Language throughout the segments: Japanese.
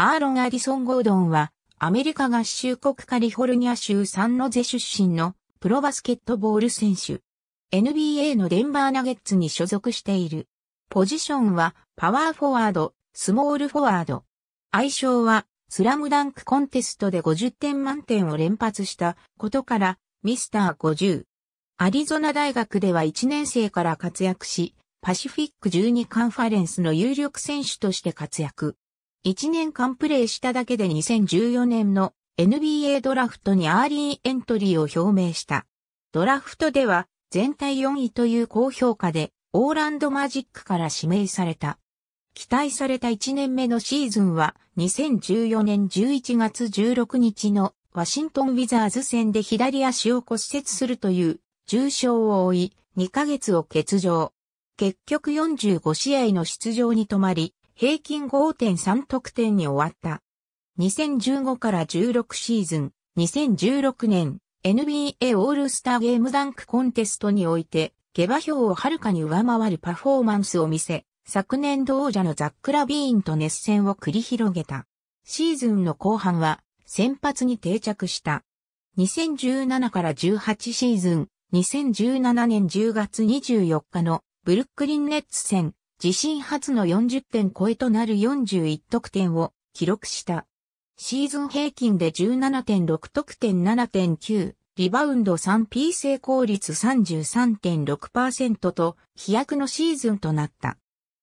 アーロン・アディソン・ゴードンは、アメリカ合衆国カリフォルニア州サンノゼ出身のプロバスケットボール選手。NBA のデンバーナゲッツに所属している。ポジションはパワーフォワード、スモールフォワード。愛称はスラムダンクコンテストで50点満点を連発したことからミスター50。アリゾナ大学では1年生から活躍し、パシフィック12カンファレンスの有力選手として活躍。1年間プレーしただけで2014年の NBA ドラフトにアーリーエントリーを表明した。ドラフトでは全体4位という高評価でオーランドマジックから指名された。期待された1年目のシーズンは2014年11月16日のワシントンウィザーズ戦で左足を骨折するという重傷を負い2ヶ月を欠場。結局45試合の出場に止まり、平均5.3得点に終わった。2015から16シーズン、2016年、NBA オールスターゲームダンクコンテストにおいて、下馬評をはるかに上回るパフォーマンスを見せ、昨年度王者のザック・ラビーンと熱戦を繰り広げた。シーズンの後半は、先発に定着した。2017から18シーズン、2017年10月24日のブルックリン・ネッツ戦、自身初の40点超えとなる41得点を記録した。シーズン平均で17.6得点7.9、リバウンド 3P 成功率33.6%と飛躍のシーズンとなった。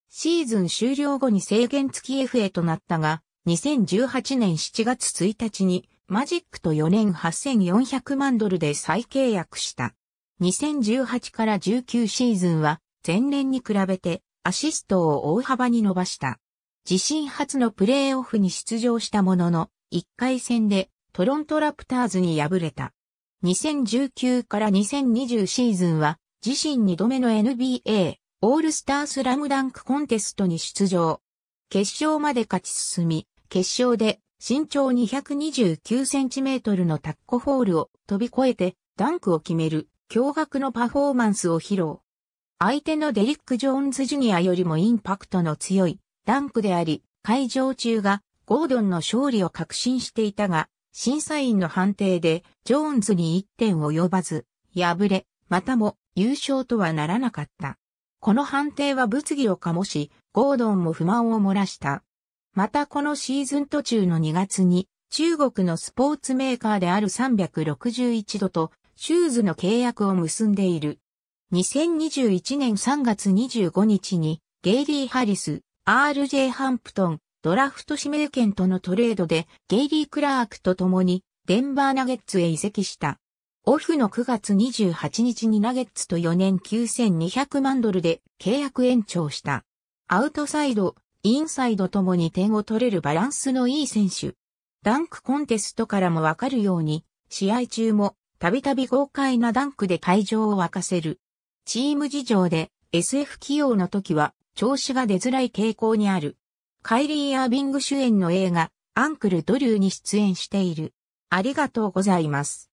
シーズン終了後に制限付き FA となったが、2018年7月1日にマジックと4年8400万ドルで再契約した。2018から19シーズンは前年に比べてアシストを大幅に伸ばした。自身初のプレーオフに出場したものの、1回戦でトロントラプターズに敗れた。2019から2020シーズンは自身2度目の NBA オールスタースラムダンクコンテストに出場。決勝まで勝ち進み、決勝で身長2 2 9トルのタッコホールを飛び越えてダンクを決める驚愕のパフォーマンスを披露。相手のデリック・ジョーンズ・ジュニアよりもインパクトの強いダンクであり、会場中がゴードンの勝利を確信していたが、審査員の判定でジョーンズに1点及ばず、敗れ、またも優勝とはならなかった。この判定は物議を醸し、ゴードンも不満を漏らした。またこのシーズン途中の2月に、中国のスポーツメーカーである361度とシューズの契約を結んでいる。2021年3月25日に、ゲイリー・ハリス、RJ ハンプトン、ドラフト指名権とのトレードで、ゲイリー・クラークと共に、デンバーナゲッツへ移籍した。オフの9月28日にナゲッツと4年9200万ドルで契約延長した。アウトサイド、インサイドともに点を取れるバランスのいい選手。ダンクコンテストからもわかるように、試合中もたびたび豪快なダンクで会場を沸かせる。チーム事情で SF 起用の時は調子が出づらい傾向にある。カイリー・アービング主演の映画、アンクル・ドリューに出演している。ありがとうございます。